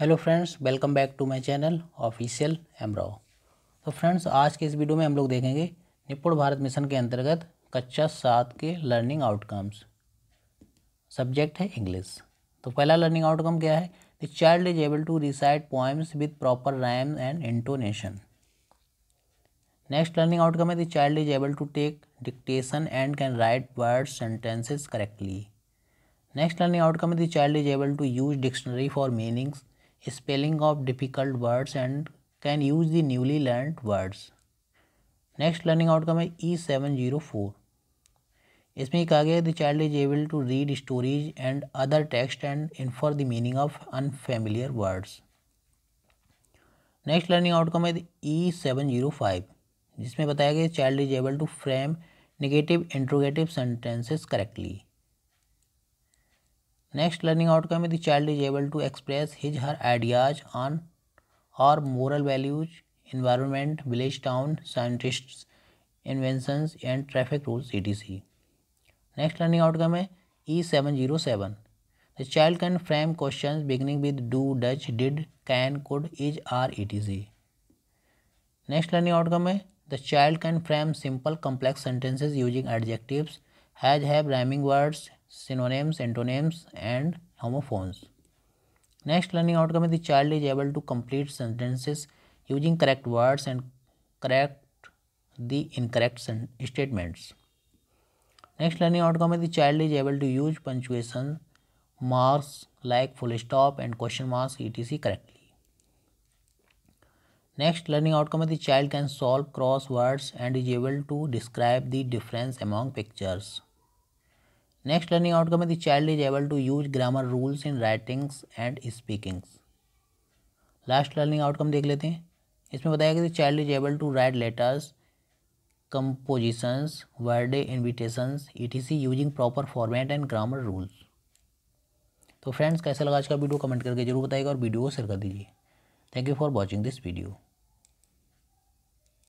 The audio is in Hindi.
Hello friends welcome back to my channel official एमराव तो फ्रेंड्स आज के इस वीडियो में हम लोग देखेंगे निपुण भारत मिशन के अंतर्गत कक्षा सात के लर्निंग आउटकम्स सब्जेक्ट है इंग्लिश तो पहला लर्निंग आउटकम क्या है the child is able to recite poems with proper rhyme and intonation next learning outcome है the child is able to take dictation and can write word sentences correctly next learning outcome है the child is able to use dictionary for meanings spelling of difficult words and can use the newly learn words next learning outcome है ई सेवन जीरो फोर इसमें कहा गया the child is able to read stories and other text and infer the meaning of unfamiliar words next learning outcome है ई सेवन जीरो फाइव जिसमें बताया गया child is able to frame negative interrogative sentences correctly next learning outcome है the child is able to express his her ideas on और moral values environment village town scientist inventions and traffic rules E T C next learning outcome है E seven zero seven the child can frame question beginning with do does did can could is are E T C next learning outcome है the child can frame simple complex sentences using adjective has have rhyming words synonyms, antonyms and homophones. Next learning outcome is the child is able to complete sentences using correct words and correct the incorrect statements. Next learning outcome is the child is able to use punctuation marks like full stop and question marks etc correctly. Next learning outcome is the child can solve crosswords and is able to describe the difference among pictures. Next learning outcome है the child is able to use grammar rules in writings and speakings last learning outcome देख लेते हैं इसमें बताया गया कि child is able to write letters compositions words invitations C using proper format and grammar rules तो फ्रेंड्स कैसा लगा आज का वीडियो कमेंट करके जरूर बताएगा और वीडियो को शेयर कर दीजिए thank you for watching this video